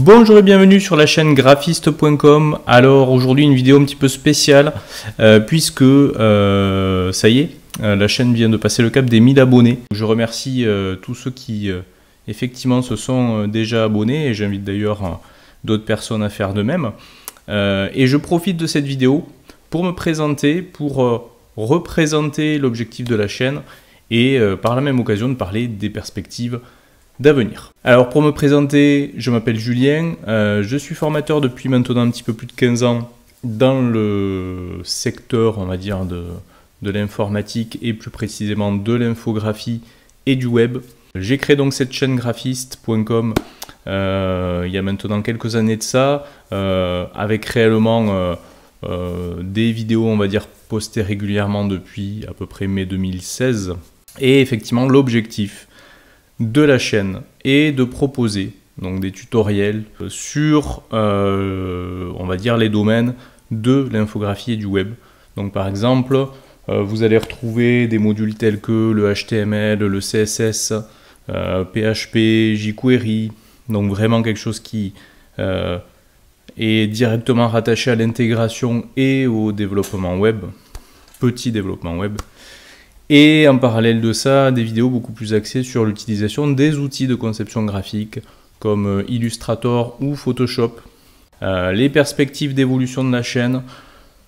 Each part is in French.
Bonjour et bienvenue sur la chaîne graphiste.com. Alors aujourd'hui une vidéo un petit peu spéciale euh, puisque euh, ça y est, euh, la chaîne vient de passer le cap des 1000 abonnés. Je remercie tous ceux qui effectivement se sont déjà abonnés et j'invite d'ailleurs d'autres personnes à faire de même. et je profite de cette vidéo pour me présenter, pour représenter l'objectif de la chaîne et par la même occasion de parler des perspectives d'avenir. Alors pour me présenter, je m'appelle Julien, euh, je suis formateur depuis maintenant un petit peu plus de 15 ans dans le secteur, on va dire, de, l'informatique et plus précisément de l'infographie et du web. J'ai créé donc cette chaîne graphiste.com euh, il y a maintenant quelques années de ça, euh, avec réellement des vidéos, on va dire, postées régulièrement depuis à peu près mai 2016. Et effectivement, l'objectif, de la chaîne et de proposer donc des tutoriels euh, sur, euh, on va dire, les domaines de l'infographie et du web. Donc par exemple, euh, vous allez retrouver des modules tels que le HTML, le CSS, PHP, jQuery, donc vraiment quelque chose qui est directement rattaché à l'intégration et au développement web, petit développement web. Et en parallèle de ça, des vidéos beaucoup plus axées sur l'utilisation des outils de conception graphique comme euh, Illustrator ou Photoshop. Euh, les perspectives d'évolution de la chaîne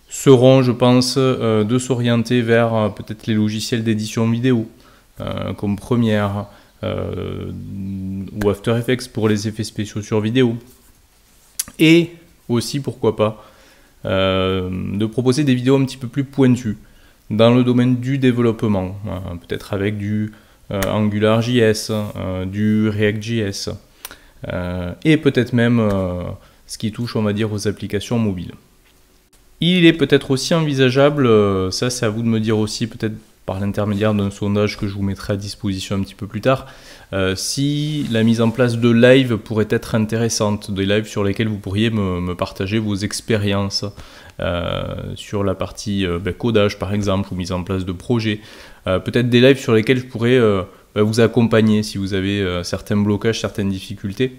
seront, je pense, euh, de s'orienter vers peut-être les logiciels d'édition vidéo comme Premiere ou After Effects pour les effets spéciaux sur vidéo. Et aussi, pourquoi pas, de proposer des vidéos un petit peu plus pointues dans le domaine du développement, hein, peut-être avec du euh, AngularJS, euh, du ReactJS, euh, et peut-être même ce qui touche, on va dire, aux applications mobiles. Il est peut-être aussi envisageable, ça c'est à vous de me dire aussi peut-être l'intermédiaire d'un sondage que je vous mettrai à disposition un petit peu plus tard, euh, si la mise en place de live pourrait être intéressante, des lives sur lesquels vous pourriez me, partager vos expériences euh, sur la partie euh, ben, codage par exemple, ou mise en place de projets, peut-être des lives sur lesquels je pourrais ben, vous accompagner si vous avez certains blocages, certaines difficultés.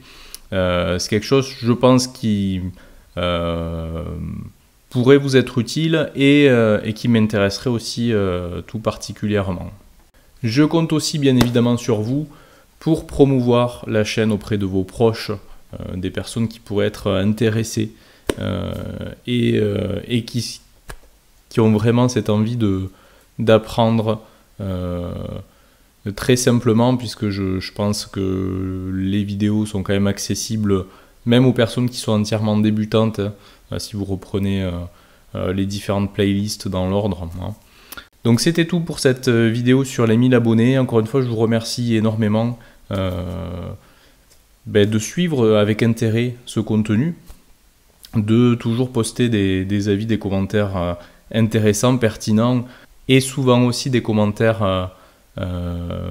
C'est quelque chose, je pense, qui pourrait vous être utile et, euh, qui m'intéresserait aussi euh, tout particulièrement. Je compte aussi bien évidemment sur vous pour promouvoir la chaîne auprès de vos proches, euh, des personnes qui pourraient être intéressées et, qui, ont vraiment cette envie de, d'apprendre très simplement, puisque je, je, pense que les vidéos sont quand même accessibles même aux personnes qui sont entièrement débutantes, euh, si vous reprenez euh, euh, les différentes playlists dans l'ordre. Hein. Donc c'était tout pour cette vidéo sur les 1000 abonnés. Encore une fois, je vous remercie énormément ben, de suivre avec intérêt ce contenu, de toujours poster des avis, des commentaires intéressants, pertinents, et souvent aussi des commentaires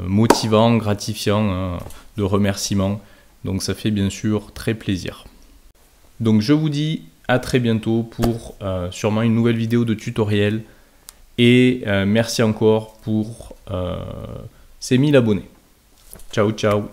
motivants, gratifiants, hein, de remerciements. Donc ça fait bien sûr très plaisir. Donc je vous dis à très bientôt pour euh, sûrement une nouvelle vidéo de tutoriel. Et euh, merci encore pour euh, ces 1000 abonnés. Ciao ciao